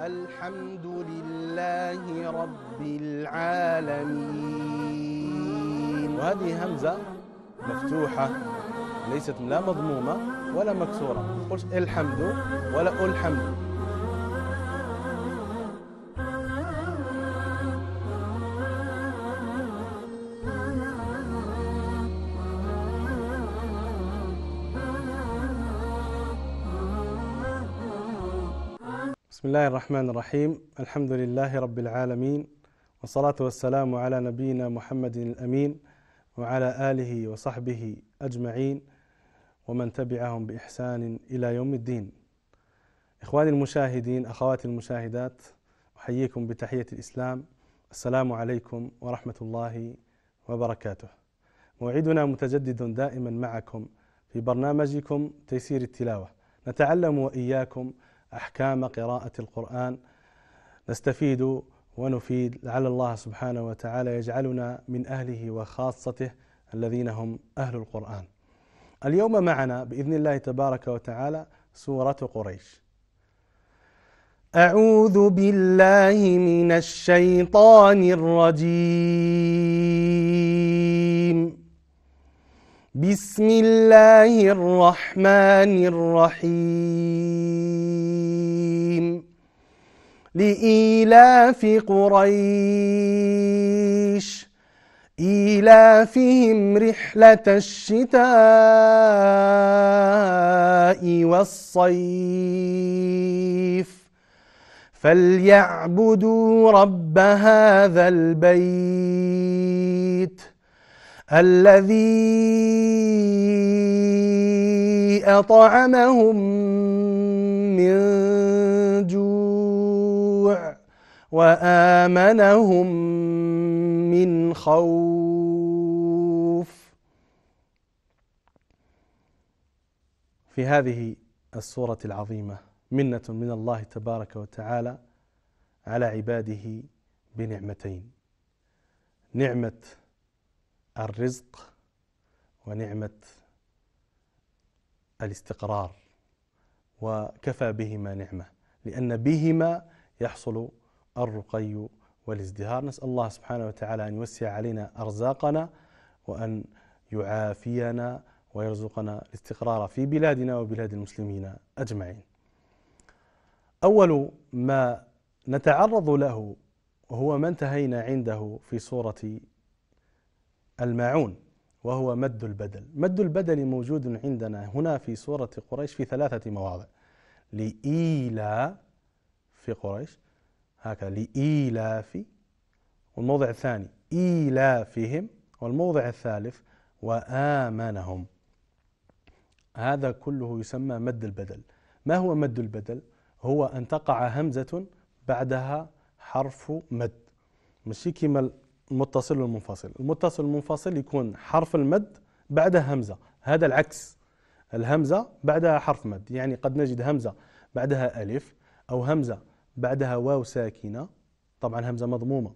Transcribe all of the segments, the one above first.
الحمد لله رب العالمين وهذه همزة مفتوحة ليست لا مضمومة ولا مكسورة قلت الحمد ولا الحمد بسم الله الرحمن الرحيم الحمد لله رب العالمين والصلاة والسلام على نبينا محمد الأمين وعلى آله وصحبه أجمعين ومن تبعهم بإحسان إلى يوم الدين إخواني المشاهدين أخواتي المشاهدات أحييكم بتحية الإسلام السلام عليكم ورحمة الله وبركاته موعدنا متجدد دائما معكم في برنامجكم تيسير التلاوة نتعلم وإياكم أحكام قراءة القرآن نستفيد ونفيد لعل الله سبحانه وتعالى يجعلنا من أهله وخاصته الذين هم أهل القرآن اليوم معنا بإذن الله تبارك وتعالى سورة قريش أعوذ بالله من الشيطان الرجيم بسم الله الرحمن الرحيم لإيلاف قريش إيلافهم رحلة الشتاء والصيف فليعبدوا رب هذا البيت ۖ الذي أطعمهم من جوع وآمنهم من خوف في هذه السورة العظيمة منة من الله تبارك وتعالى على عباده بنعمتين نعمه الرزق ونعمة الاستقرار وكفى بهما نعمة لأن بهما يحصل الرقي والازدهار نسأل الله سبحانه وتعالى أن يوسع علينا أرزاقنا وأن يعافينا ويرزقنا الاستقرار في بلادنا وبلاد المسلمين أجمعين أول ما نتعرض له هو ما انتهينا عنده في سورة الماعون وهو مد البدل مد البدل موجود عندنا هنا في سورة قريش في ثلاثة مواضع لإيلا في قريش هكذا لإيلاف والموضع الثاني إيلافهم والموضع الثالث وآمنهم هذا كله يسمى مد البدل ما هو مد البدل؟ هو أن تقع همزة بعدها حرف مد مشي كما المتصل والمنفصل المتصل والمنفصل يكون حرف المد بعدها همزة هذا العكس الهمزة بعدها حرف مد يعني قد نجد همزة بعدها ألف أو همزة بعدها واو ساكنة طبعا همزة مضمومة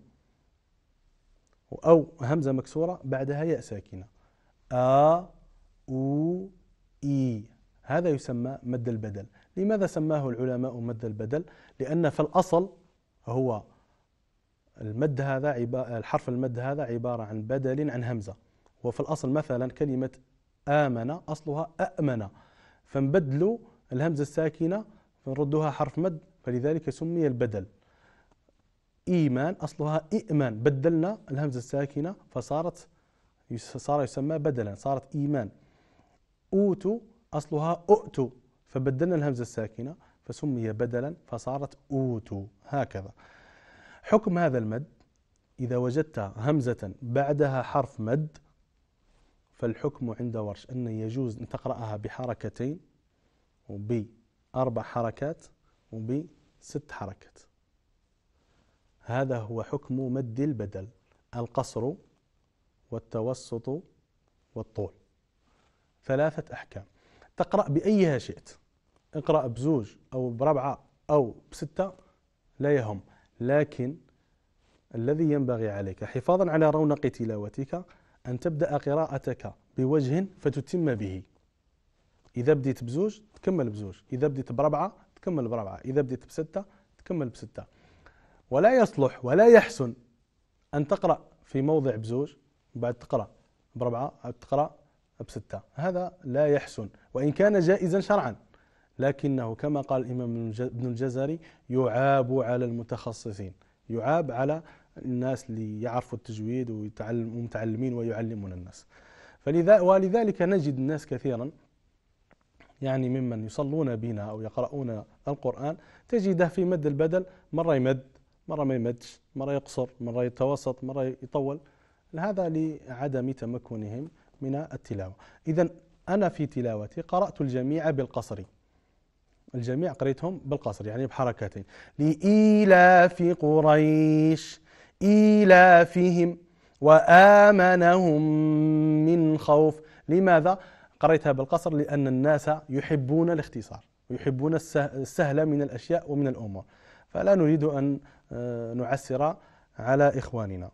أو همزة مكسورة بعدها ياء ساكنة أ أو إي هذا يسمى مد البدل لماذا سماه العلماء مد البدل لأن في الأصل هو المد هذا الحرف المد هذا عبارة عن بدل عن همزة وفي الأصل مثلا كلمة آمن أصلها أأمن فنبدلوا الهمزة الساكنة فنردوها حرف مد فلذلك سمي البدل إيمان أصلها إئمان بدلنا الهمزة الساكنة فصارت صار يسمى بدلا صارت إيمان أوتو أصلها أؤتو فبدلنا الهمزة الساكنة فسمي بدلا فصارت أوتو هكذا حكم هذا المد إذا وجدت همزة بعدها حرف مد فالحكم عند ورش أن يجوز أن تقرأها بحركتين وبأربع حركات وبست حركات هذا هو حكم مد البدل القصر والتوسط والطول ثلاثة أحكام تقرأ بأيها شئت اقرأ بزوج أو بربعة أو بستة لا يهم لكن الذي ينبغي عليك حفاظا على رونق تلاوتك أن تبدأ قراءتك بوجه فتتم به إذا بديت بزوج تكمل بزوج إذا بديت بربعة تكمل بربعة إذا بديت بستة تكمل بستة ولا يصلح ولا يحسن أن تقرأ في موضع بزوج بعد تقرأ بربعة تقرأ بستة هذا لا يحسن وإن كان جائزا شرعا لكنه كما قال الإمام ابن الجزري يعاب على المتخصصين يعاب على الناس اللي يعرفوا التجويد ومتعلمين ويعلمون الناس فلذا ولذلك نجد الناس كثيرا يعني ممن يصلون بنا أو يقرؤون القرآن تجده في مد البدل مرة يمد مرة ما يمدش مرة يقصر مرة يتوسط مرة يطول هذا لعدم تمكنهم من التلاوة إذا أنا في تلاوتي قرأت الجميع بالقصري الجميع قريتهم بالقصر يعني بحركتين لإيلاف قريش إيلافهم وآمنهم من خوف لماذا؟ قريتها بالقصر لأن الناس يحبون الاختصار ويحبون السهل من الأشياء ومن الأمور فلا نريد أن آه، نعسر على إخواننا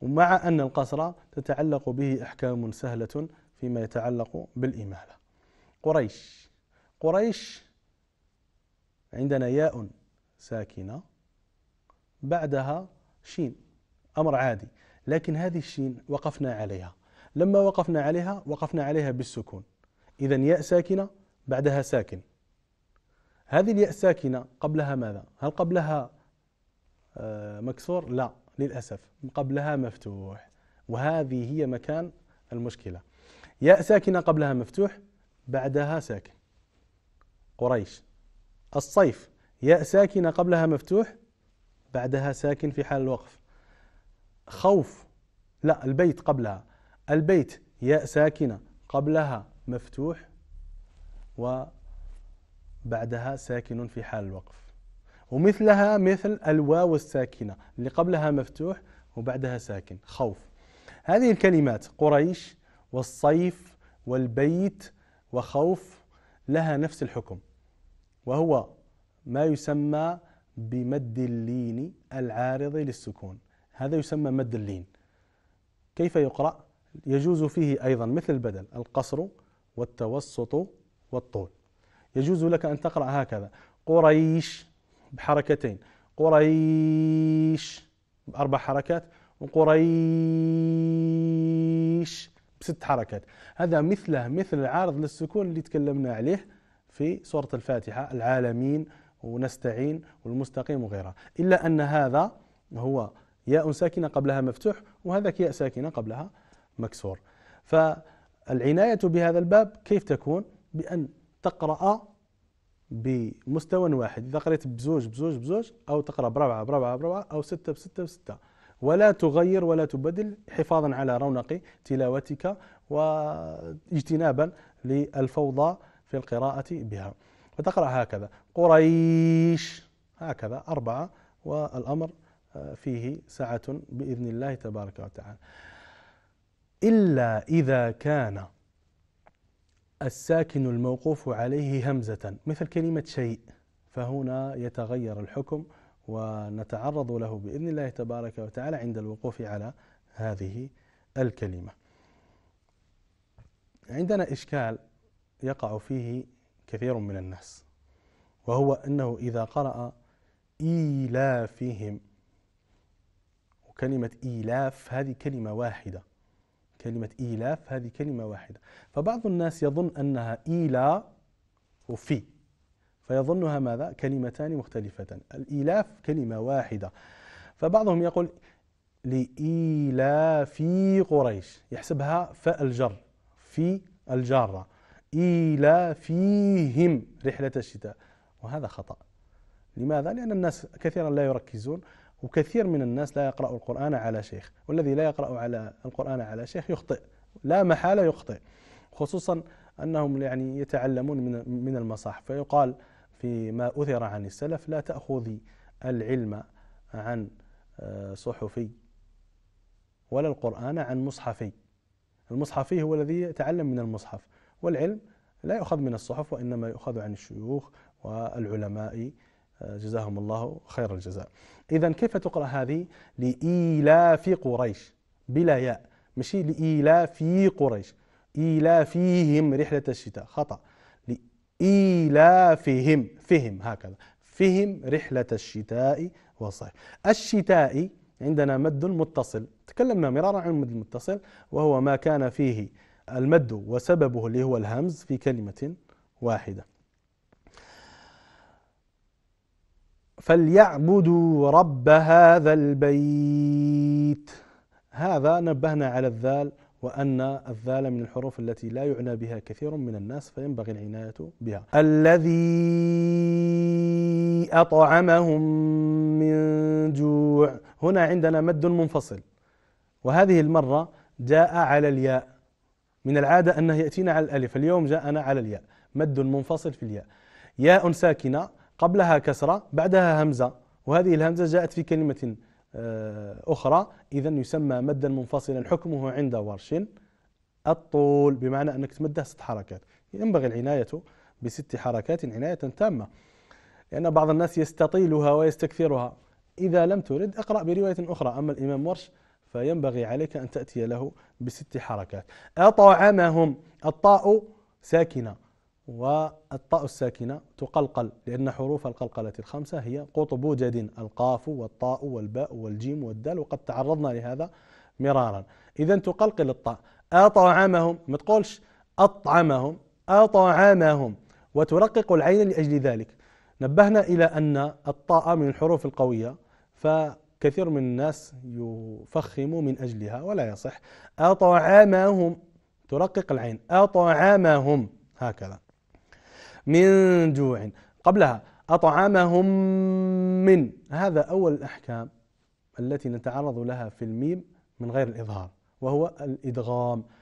ومع أن القصر تتعلق به أحكام سهلة فيما يتعلق بالإمالة قريش قريش عندنا ياء ساكنة بعدها شين أمر عادي لكن هذه الشين وقفنا عليها لما وقفنا عليها وقفنا عليها بالسكون إذا ياء ساكنة بعدها ساكن هذه الياء ساكنة قبلها ماذا؟ هل قبلها آه، مكسور؟ لا للأسف قبلها مفتوح وهذه هي مكان المشكلة ياء ساكنة قبلها مفتوح بعدها ساكن قريش الصيف ياء ساكنة قبلها مفتوح بعدها ساكن في حال الوقف خوف لا البيت قبلها البيت ياء ساكنة قبلها مفتوح وبعدها ساكن في حال الوقف ومثلها مثل الواو الساكنة اللي قبلها مفتوح وبعدها ساكن خوف هذه الكلمات قريش والصيف والبيت وخوف لها نفس الحكم وهو ما يسمى بمد اللين العارض للسكون هذا يسمى مد اللين كيف يقرأ؟ يجوز فيه أيضا مثل البدل القصر والتوسط والطول يجوز لك أن تقرأ هكذا قريش بحركتين قريش بأربع حركات وقريش بست حركات هذا مثله مثل العارض للسكون اللي تكلمنا عليه في سورة الفاتحة العالمين ونستعين والمستقيم وغيرها إلا أن هذا هو ياء ساكنة قبلها مفتوح وهذاك ياء ساكنة قبلها مكسور فالعناية بهذا الباب كيف تكون بأن تقرأ بمستوى واحد إذا قرأت بزوج بزوج بزوج أو تقرأ بربعة بربعة بربعة أو ستة بستة بستة ولا تغير ولا تبدل حفاظا على رونق تلاوتك واجتنابا للفوضى في القراءة بها فتقرأ هكذا قريش هكذا أربعة والأمر آه، فيه سعة بإذن الله تبارك وتعالى إلا إذا كان الساكن الموقوف عليه همزة مثل كلمة شيء فهنا يتغير الحكم ونتعرض له بإذن الله تبارك وتعالى عند الوقوف على هذه الكلمة عندنا إشكال يقع فيه كثير من الناس وهو أنه إذا قرأ إيلافهم وكلمة إيلاف هذه كلمة واحدة كلمة إيلاف هذه كلمة واحدة فبعض الناس يظن أنها إيلا وفي فيظنها ماذا؟ كلمتان مختلفتان الإيلاف كلمة واحدة فبعضهم يقول لإيلاف قريش يحسبها فاء الجر في الجارة إيلافيهم رحلة الشتاء وهذا خطأ لماذا؟ لأن الناس كثيرا لا يركزون وكثير من الناس لا يقرأ القرآن على شيخ والذي لا يقرأ على القرآن على شيخ يخطئ لا محالة يخطئ خصوصا أنهم يعني يتعلمون من من المصاحف فيقال فيما أثر عن السلف لا تأخذي العلم عن آه، صحفي ولا القرآن عن مصحفي المصحفي هو الذي يتعلم من المصحف والعلم لا يؤخذ من الصحف وإنما يؤخذ عن الشيوخ والعلماء آه، جزاهم الله خير الجزاء إذا كيف تقرأ هذه لإيلاف قريش بلا ياء مشي لإيلاف قريش إيلافهم رحلة الشتاء خطأ لإيلافهم فهم هكذا فهم رحلة الشتاء والصيف الشتاء عندنا مد متصل تكلمنا مرارا عن المد المتصل وهو ما كان فيه المد وسببه اللي هو الهمز في كلمة واحدة فليعبدوا رب هذا البيت هذا نبهنا على الذال وأن الذال من الحروف التي لا يعنى بها كثير من الناس فينبغي العناية بها الذي أطعمهم من جوع هنا عندنا مد منفصل وهذه المرة جاء على الياء من العادة أنه يأتينا على الألف اليوم جاءنا على الياء مد منفصل في الياء ياء ساكنة قبلها كسرة بعدها همزة وهذه الهمزة جاءت في كلمة آه، أخرى إذا يسمى مدا منفصلا حكمه عند ورش الطول بمعنى أنك تمده ست حركات ينبغي العناية بست حركات عناية تامة لأن بعض الناس يستطيلها ويستكثرها إذا لم ترد اقرأ برواية أخرى أما الإمام ورش فينبغي عليك أن تأتي له بست حركات أطعمهم الطاء ساكنة والطاء الساكنة تقلقل لأن حروف القلقلة الخمسة هي قطب جد القاف والطاء والباء والجيم والدال وقد تعرضنا لهذا مرارا إذا تقلقل الطاء أطعمهم ما تقولش أطعمهم أطعمهم وترقق العين لأجل ذلك نبهنا إلى أن الطاء من الحروف القوية ف كثير من الناس يفخم من أجلها ولا يصح أطعمهم ترقق العين أطعمهم هكذا من جوع قبلها أطعمهم من هذا أول الأحكام التي نتعرض لها في الميم من غير الإظهار وهو الإدغام